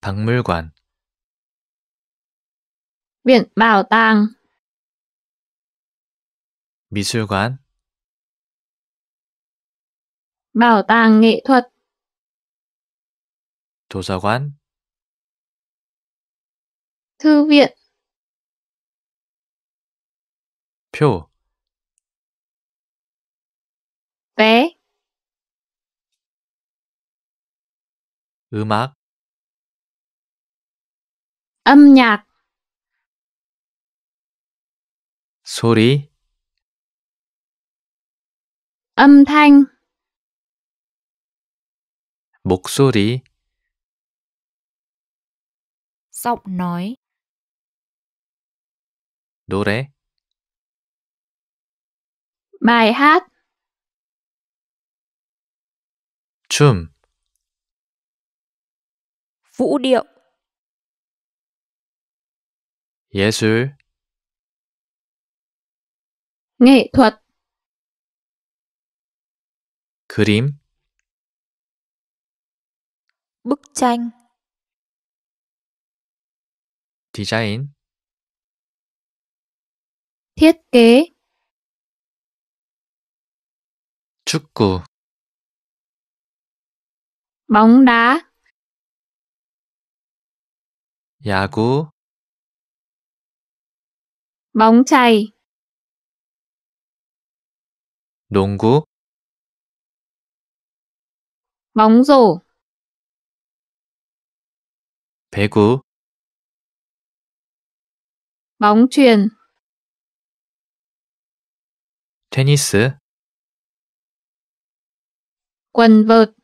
박물관 viện bảo tàng 미술관 bảo tàng nghệ thuật 도서관 thư viện 표 vé 음악 âm nhạc 소리 âm thanh 목소리 giọng nói 노래 bài hát 춤 vũ điệu 예술 nghệ thuật 그림 bức tranh 디자인 thiết kế 축구 bóng đá 야구 bóng chày 농구 bóng rổ 배구 bóng chuyền 테니스 quần vợt